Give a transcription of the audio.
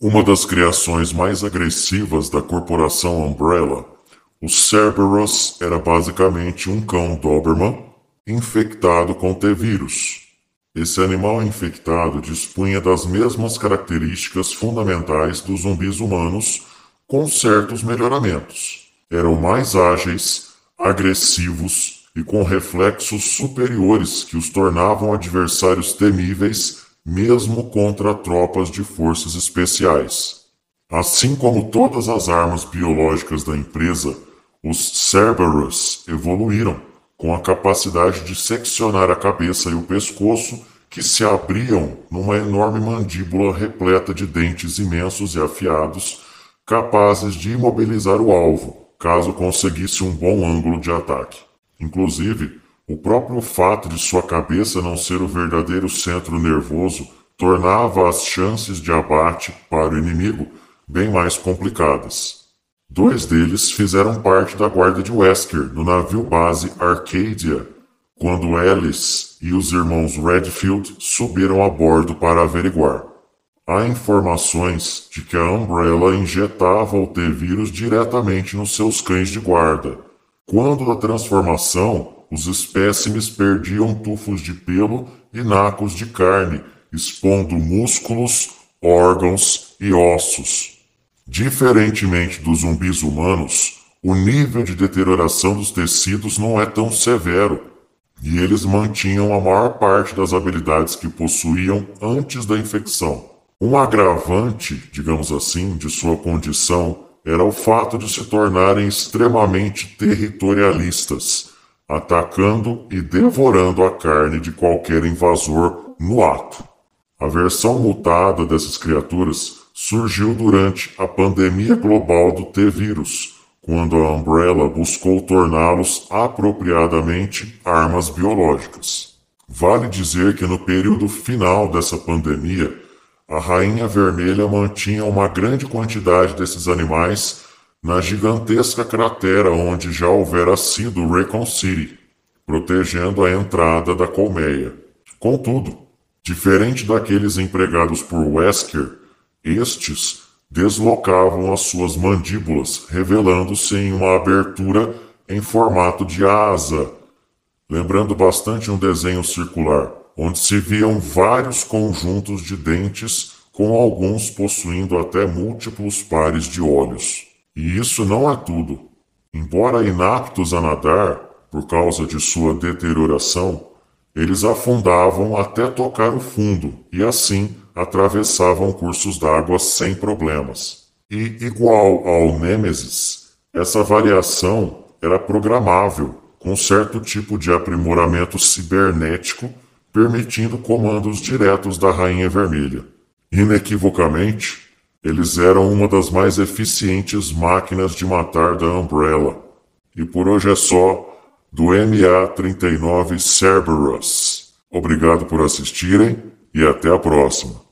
Uma das criações mais agressivas da corporação Umbrella, o Cerberus era basicamente um cão Doberman infectado com T-vírus. Esse animal infectado dispunha das mesmas características fundamentais dos zumbis humanos, com certos melhoramentos. Eram mais ágeis, agressivos e com reflexos superiores que os tornavam adversários temíveis mesmo contra tropas de forças especiais. Assim como todas as armas biológicas da empresa, os Cerberus evoluíram, com a capacidade de seccionar a cabeça e o pescoço, que se abriam numa enorme mandíbula repleta de dentes imensos e afiados, capazes de imobilizar o alvo, caso conseguisse um bom ângulo de ataque. Inclusive, o próprio fato de sua cabeça não ser o verdadeiro centro nervoso tornava as chances de abate para o inimigo bem mais complicadas. Dois deles fizeram parte da guarda de Wesker no navio base Arcadia, quando Ellis e os irmãos Redfield subiram a bordo para averiguar. Há informações de que a Umbrella injetava o T-vírus diretamente nos seus cães de guarda. Quando a transformação, os espécimes perdiam tufos de pelo e nacos de carne, expondo músculos, órgãos e ossos. Diferentemente dos zumbis humanos, o nível de deterioração dos tecidos não é tão severo, e eles mantinham a maior parte das habilidades que possuíam antes da infecção. Um agravante, digamos assim, de sua condição era o fato de se tornarem extremamente territorialistas atacando e devorando a carne de qualquer invasor no ato. A versão mutada dessas criaturas surgiu durante a pandemia global do T-vírus, quando a Umbrella buscou torná-los apropriadamente armas biológicas. Vale dizer que no período final dessa pandemia, a Rainha Vermelha mantinha uma grande quantidade desses animais na gigantesca cratera onde já houvera sido Recon City, protegendo a entrada da colmeia. Contudo, diferente daqueles empregados por Wesker, estes deslocavam as suas mandíbulas, revelando-se em uma abertura em formato de asa, lembrando bastante um desenho circular, onde se viam vários conjuntos de dentes, com alguns possuindo até múltiplos pares de olhos. E isso não é tudo. Embora inaptos a nadar, por causa de sua deterioração, eles afundavam até tocar o fundo e assim atravessavam cursos d'água sem problemas. E igual ao Nêmesis, essa variação era programável, com certo tipo de aprimoramento cibernético, permitindo comandos diretos da Rainha Vermelha. Inequivocamente, eles eram uma das mais eficientes máquinas de matar da Umbrella. E por hoje é só do MA-39 Cerberus. Obrigado por assistirem e até a próxima.